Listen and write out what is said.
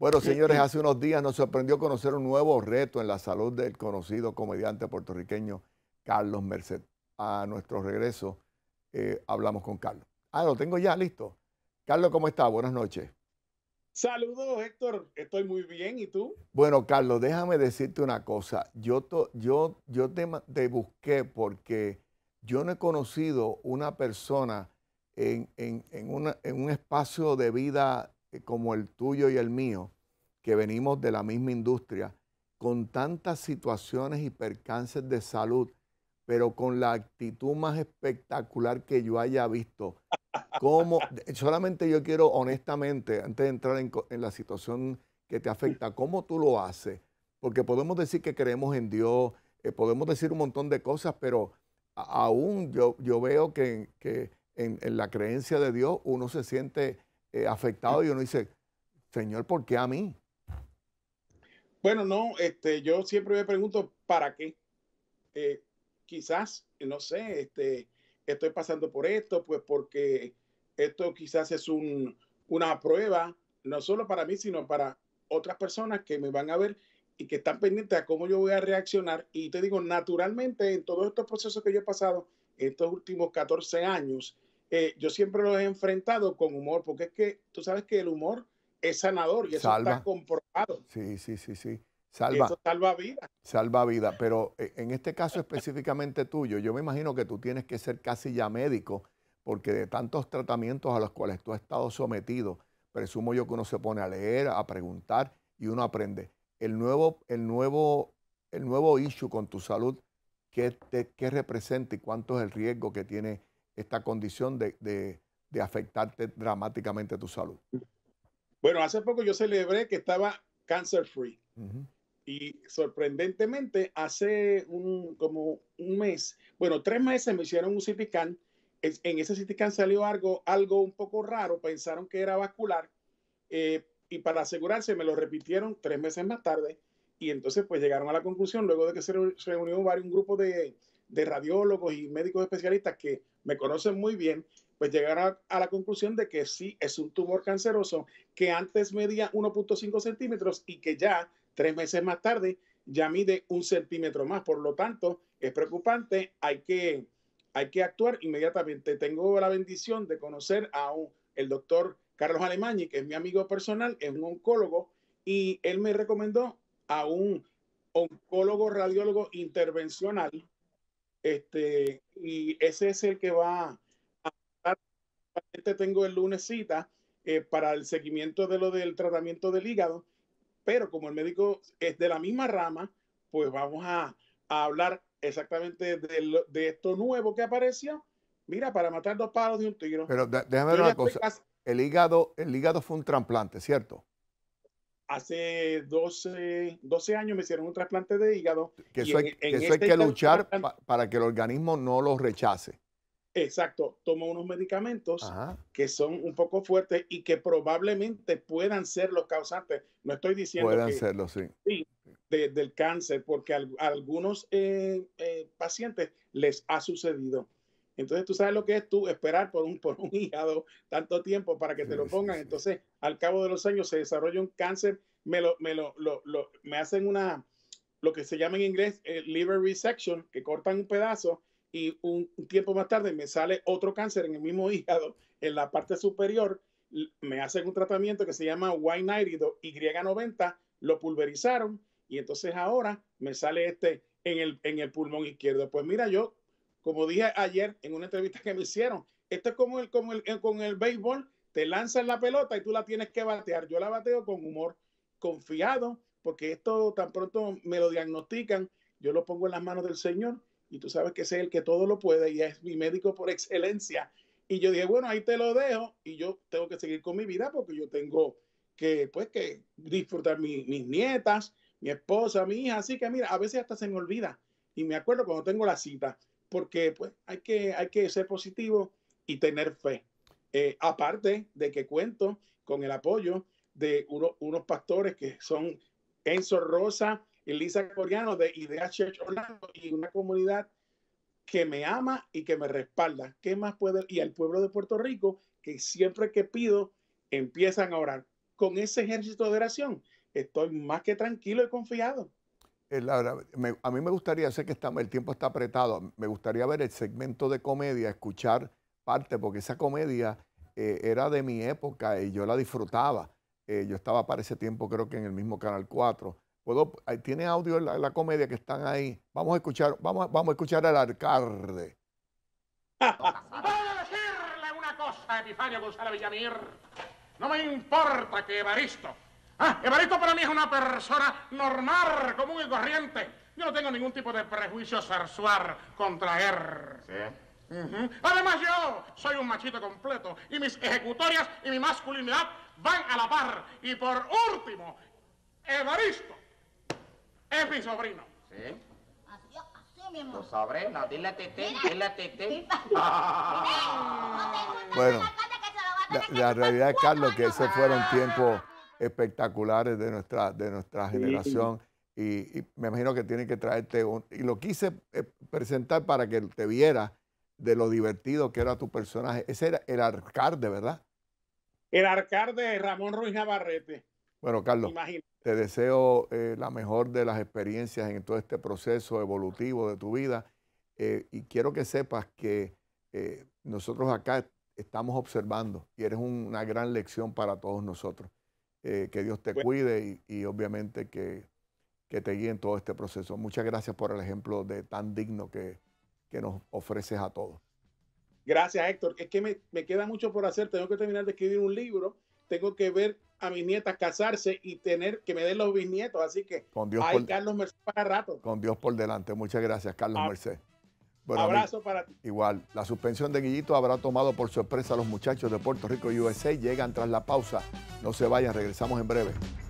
Bueno, señores, hace unos días nos sorprendió conocer un nuevo reto en la salud del conocido comediante puertorriqueño Carlos Merced. A nuestro regreso eh, hablamos con Carlos. Ah, lo tengo ya, listo. Carlos, ¿cómo estás? Buenas noches. Saludos, Héctor. Estoy muy bien. ¿Y tú? Bueno, Carlos, déjame decirte una cosa. Yo, yo, yo te, busqué porque yo no he conocido una persona en, en un espacio de vida eh, como el tuyo y el mío, que venimos de la misma industria, con tantas situaciones y percances de salud, pero con la actitud más espectacular que yo haya visto. Como, solamente yo quiero, honestamente, antes de entrar en, la situación que te afecta, ¿cómo tú lo haces? Porque podemos decir que creemos en Dios, eh, podemos decir un montón de cosas, pero aún yo, yo veo que, en, la creencia de Dios uno se siente eh, afectado y uno dice, Señor, ¿por qué a mí? Bueno, no, este, yo siempre me pregunto, ¿para qué? Eh, quizás, no sé, este, estoy pasando por esto, pues porque esto quizás es una prueba, no solo para mí, sino para otras personas que me van a ver y que están pendientes a cómo yo voy a reaccionar. Y te digo, naturalmente, en todos estos procesos que yo he pasado, en estos últimos 14 años, eh, yo siempre lo he enfrentado con humor, porque es que tú sabes que el humor es sanador y eso está comprobado. Sí, sí, sí, sí. Salva, eso salva vida. Salva vida, pero eh, en este caso específicamente tuyo, yo me imagino que tú tienes que ser casi ya médico, porque de tantos tratamientos a los cuales tú has estado sometido, presumo yo que uno se pone a leer, a preguntar y uno aprende. El nuevo, el nuevo, el nuevo issue con tu salud, ¿qué, te, qué representa y cuánto es el riesgo que tiene esta condición de, de, afectarte dramáticamente tu salud? Bueno, hace poco yo celebré que estaba cancer free. Y sorprendentemente, hace un, como un mes, bueno, tres meses me hicieron un CT En ese CT salió algo, algo un poco raro, pensaron que era vascular. Eh, y para asegurarse, me lo repitieron tres meses más tarde. Y entonces, pues llegaron a la conclusión, luego de que se reunió un grupo de, de radiólogos y médicos especialistas que me conocen muy bien, pues llegaron a, la conclusión de que sí es un tumor canceroso que antes medía 1.5 centímetros y que ya tres meses más tarde ya mide un centímetro más. Por lo tanto, es preocupante, hay que, hay que actuar inmediatamente. Tengo la bendición de conocer a un, el doctor Carlos Alemañi, que es mi amigo personal, es un oncólogo, y él me recomendó a un oncólogo radiólogo intervencional este, y ese es el que va a Tengo el lunes cita eh, para el seguimiento de lo del tratamiento del hígado, pero como el médico es de la misma rama, pues vamos a, hablar exactamente de, de, esto nuevo que apareció. Mira, para matar dos palos de un tiro. Pero déjame ver una cosa. El hígado, el hígado fue un trasplante, ¿cierto? hace 12, 12 años me hicieron un trasplante de hígado. Que eso, hay, que, este luchar para que el organismo no lo rechace. Exacto, tomo unos medicamentos que son un poco fuertes y que probablemente puedan ser los causantes. No estoy diciendo puedan serlo, sí. sí del cáncer, porque a, algunos eh, eh, pacientes les ha sucedido. Entonces tú sabes lo que es tú esperar por un, por un hígado tanto tiempo para que te lo pongan. Entonces al cabo de los años se desarrolla un cáncer, me, lo, me, lo, me hacen una, lo que se llama en inglés eh, liver resection, que cortan un pedazo y un, tiempo más tarde me sale otro cáncer en el mismo hígado, en la parte superior, me hacen un tratamiento que se llama Y90, Y90, lo pulverizaron y entonces ahora me sale este en el, en el pulmón izquierdo. Pues mira, yo como dije ayer en una entrevista que me hicieron, esto es como el, como el, con el béisbol, te lanzan la pelota y tú la tienes que batear. Yo la bateo con humor, confiado, porque esto tan pronto me lo diagnostican, yo lo pongo en las manos del Señor y tú sabes que es el que todo lo puede y es mi médico por excelencia. Y yo dije, bueno, ahí te lo dejo y yo tengo que seguir con mi vida porque yo tengo que, pues, que disfrutar mis nietas, mi esposa, mi hija. Así que mira, a veces hasta se me olvida y me acuerdo cuando tengo la cita porque pues hay que, hay que ser positivo y tener fe. Eh, aparte de que cuento con el apoyo de unos pastores que son Enzo Rosa Elisa Lisa Coriano de Idea Church Orlando y una comunidad que me ama y que me respalda. ¿Qué más puede? Y al pueblo de Puerto Rico, que siempre que pido, empiezan a orar. Con ese ejército de oración, estoy más que tranquilo y confiado a mí me gustaría, sé que el tiempo está apretado, me gustaría ver el segmento de comedia, escuchar parte, porque esa comedia eh, era de mi época y yo la disfrutaba. Eh, yo estaba para ese tiempo, creo que en el mismo Canal 4. Puedo, tiene audio la, comedia que están ahí. Vamos a escuchar, vamos, vamos a escuchar al alcalde. decirle una cosa, Epifanio González No me importa que Evaristo Ah, Evaristo para mí es una persona normal, común y corriente. Yo no tengo ningún tipo de prejuicio sexual contra él. ¿Sí? Además yo soy un machito completo y mis ejecutorias y mi masculinidad van a la par. Y por último, Evaristo es mi sobrino. ¿Sí? Así, Tu sobrino, dile tete, dile tete. Bueno, la, realidad, Carlos, que ese fueron tiempo espectaculares de nuestra, de nuestra generación. Y, me imagino que tienen que traerte un... Y lo quise eh, presentar para que te viera de lo divertido que era tu personaje. Ese era el alcalde, ¿verdad? El alcalde Ramón Ruiz Navarrete. Bueno, Carlos, te deseo eh, la mejor de las experiencias en todo este proceso evolutivo de tu vida. Eh, y quiero que sepas que nosotros acá estamos observando y eres una gran lección para todos nosotros. Eh, que Dios te pues cuide y, obviamente que, te guíe en todo este proceso. Muchas gracias por el ejemplo de tan digno que, nos ofreces a todos. Gracias, Héctor. Es que me, queda mucho por hacer. Tengo que terminar de escribir un libro. Tengo que ver a mis nietas casarse y tener que me den los bisnietos. Así que, con Dios Carlos para rato. Con Dios por delante. Muchas gracias, Carlos ah, Merced. Abrazo para ti. Igual, la suspensión de Guillito habrá tomado por sorpresa a los muchachos de Puerto Rico USA. Llegan tras la pausa. No se vayan, regresamos en breve.